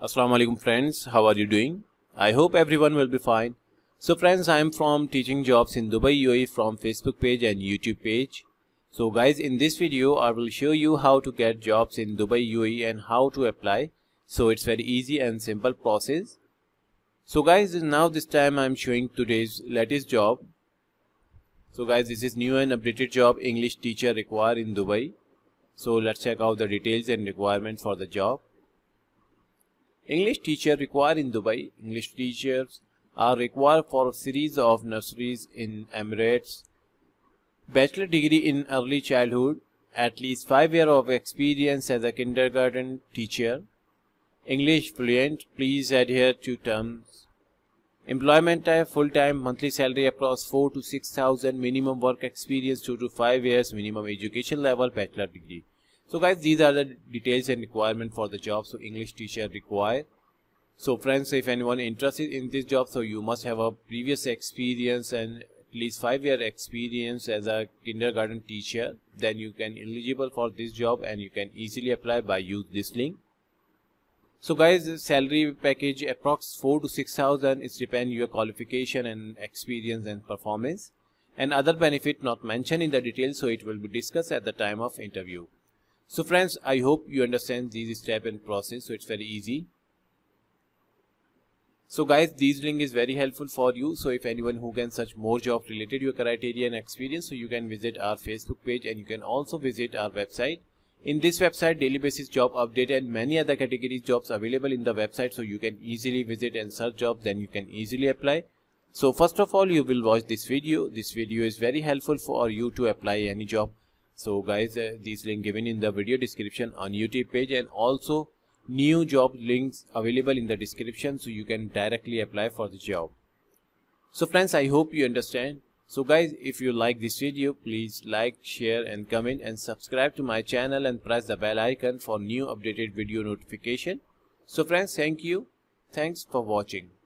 Assalamu alaikum friends, how are you doing? I hope everyone will be fine. So friends, I am from Teaching Jobs in Dubai UAE from Facebook page and YouTube page. So guys, in this video, I will show you how to get jobs in Dubai UAE and how to apply. So it's very easy and simple process. So guys, now this time I'm showing today's latest job. So guys, this is new and updated job English teacher required in Dubai. So let's check out the details and requirements for the job. English teacher required in Dubai. English teachers are required for a series of nurseries in Emirates, bachelor degree in early childhood, at least 5 years of experience as a kindergarten teacher, English fluent, please adhere to terms. Employment type full-time monthly salary across 4 to 6,000 minimum work experience 2 to 5 years minimum education level bachelor degree. So guys, these are the details and requirement for the job. So English teacher require. So friends, if anyone interested in this job, so you must have a previous experience and at least five year experience as a kindergarten teacher. Then you can eligible for this job and you can easily apply by use this link. So guys, salary package approx 4 to 6,000. It depends your qualification and experience and performance. And other benefit not mentioned in the details, so it will be discussed at the time of interview. So friends, I hope you understand these step and process. So it's very easy. So guys, this link is very helpful for you. So if anyone who can search more job related your criteria and experience, so you can visit our Facebook page and you can also visit our website. In this website, daily basis job update and many other categories jobs available in the website. So you can easily visit and search jobs then you can easily apply. So first of all, you will watch this video. This video is very helpful for you to apply any job. So guys, uh, these link given in the video description on YouTube page and also new job links available in the description so you can directly apply for the job. So friends, I hope you understand. So guys, if you like this video, please like, share and comment and subscribe to my channel and press the bell icon for new updated video notification. So friends, thank you. Thanks for watching.